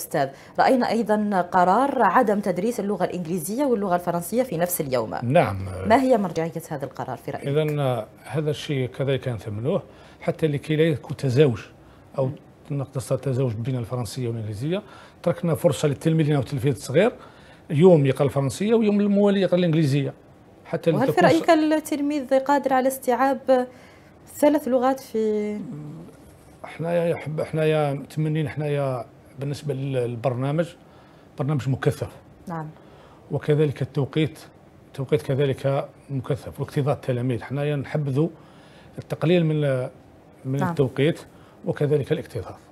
أستاذ رأينا أيضا قرار عدم تدريس اللغة الإنجليزية واللغة الفرنسية في نفس اليوم نعم ما هي مرجعية هذا القرار في رأيك؟ إذا آه، هذا الشيء كذلك نثمنوه حتى لكي لا يكون تزاوج أو نقتصر التزاوج بين الفرنسية والإنجليزية تركنا فرصة للتلميذين التلفيذ الصغير يوم يقرأ الفرنسية ويوم الموالي يقرأ الإنجليزية حتى وهل في رأيك التلميذ قادر على استيعاب ثلاث لغات في أمم، يا حب يا متمنين يا بالنسبه للبرنامج برنامج مكثف نعم وكذلك التوقيت التوقيت كذلك مكثف واكتظاظ التلاميذ حنايا نحبذوا التقليل من من نعم. التوقيت وكذلك الاكتظاظ